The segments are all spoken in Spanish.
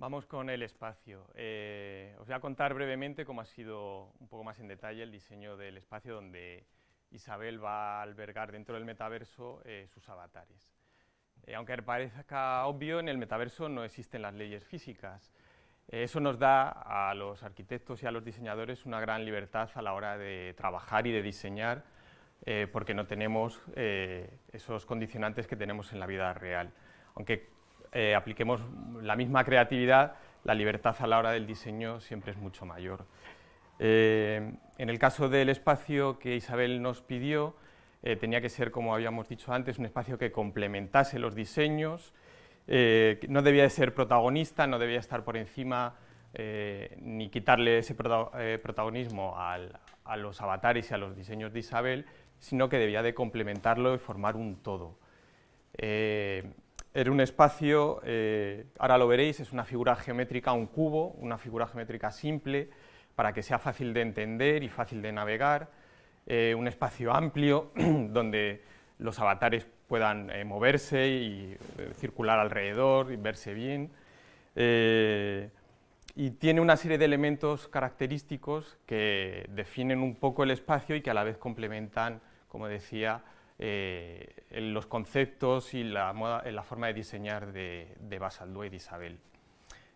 Vamos con el espacio. Eh, os voy a contar brevemente cómo ha sido un poco más en detalle el diseño del espacio donde Isabel va a albergar dentro del metaverso eh, sus avatares. Eh, aunque parezca obvio, en el metaverso no existen las leyes físicas. eso nos da a los arquitectos y a los diseñadores una gran libertad a la hora de trabajar y de diseñar, porque no tenemos esos condicionantes que tenemos en la vida real. Aunque apliquemos la misma creatividad, la libertad a la hora del diseño siempre es mucho mayor. Eh, en el caso del espacio que Isabel nos pidió, eh, tenía que ser, como habíamos dicho antes, un espacio que complementase los diseños, eh, no debía de ser protagonista, no debía estar por encima ni quitarle ese protagonismo a los avatares y a los diseños de Isabel, sino que debía de complementarlo y formar un todo. Era un espacio, eh, ahora lo veréis, es una figura geométrica, un cubo, una figura geométrica simple, para que sea fácil de entender y fácil de navegar, eh, un espacio amplio donde los avatares puedan eh, moverse y circular alrededor y verse bien. y tiene una serie de elementos característicos que definen un poco el espacio y que a la vez complementan, como decía, eh, los conceptos y la, moda, la, forma de diseñar de, de Basaldúa y de Isabel.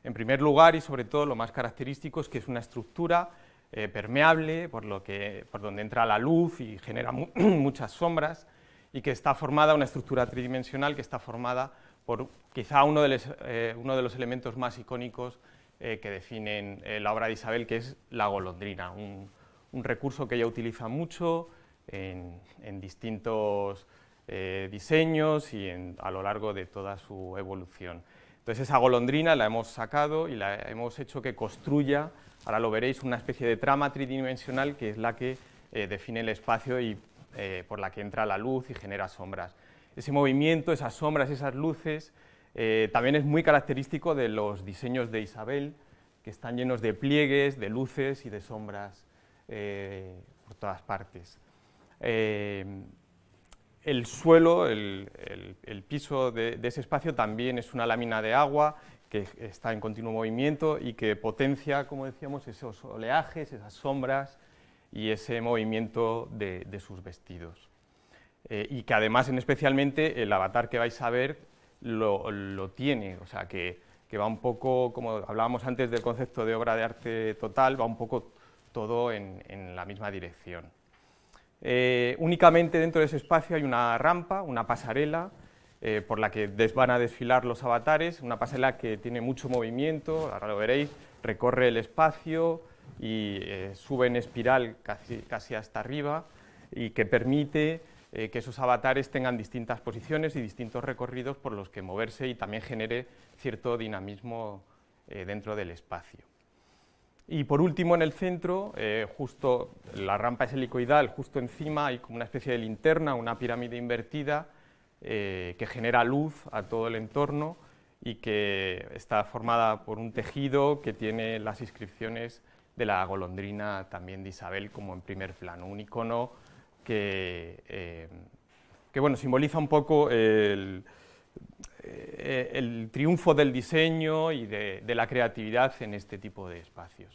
En primer lugar, y sobre todo lo más característico, es que es una estructura eh, permeable, por, lo que, por donde entra la luz y genera muchas sombras, y que está formada, una estructura tridimensional que está formada por quizá uno de, eh, uno de los elementos más icónicos eh, que definen la obra de Isabel, que es la golondrina, un, un recurso que ella utiliza mucho, en, distintos eh, diseños y a lo largo de toda su evolución. Entonces esa golondrina la hemos sacado y la hemos hecho que construya, ahora lo veréis, una especie de trama tridimensional que es la que eh, define el espacio y eh, por la que entra la luz y genera sombras. Ese movimiento, esas sombras, esas luces, también es muy característico de los diseños de Isabel, que están llenos de pliegues, de luces y de sombras por todas partes. Eh, el suelo, el, piso de, ese espacio también es una lámina de agua que está en continuo movimiento y que potencia, como decíamos, esos oleajes, esas sombras y ese movimiento de, sus vestidos. Eh, y que además, en especialmente, el avatar que vais a ver lo, tiene, o sea, que, va un poco, como hablábamos antes del concepto de obra de arte total, va un poco todo en la misma dirección. Eh, únicamente dentro de ese espacio hay una rampa, una pasarela, eh, por la que van a desfilar los avatares, una pasarela que tiene mucho movimiento, ahora lo veréis, recorre el espacio y eh, sube en espiral casi, hasta arriba y que permite que esos avatares tengan distintas posiciones y distintos recorridos por los que moverse y también genere cierto dinamismo dentro del espacio. Y por último, en el centro, eh, justo la rampa es helicoidal, justo encima hay como una especie de linterna, una pirámide invertida eh, que genera luz a todo el entorno y que está formada por un tejido que tiene las inscripciones de la golondrina también de Isabel como en primer plano, un icono que, eh, que bueno, simboliza un poco el eh, el triunfo del diseño y de la creatividad en este tipo de espacios.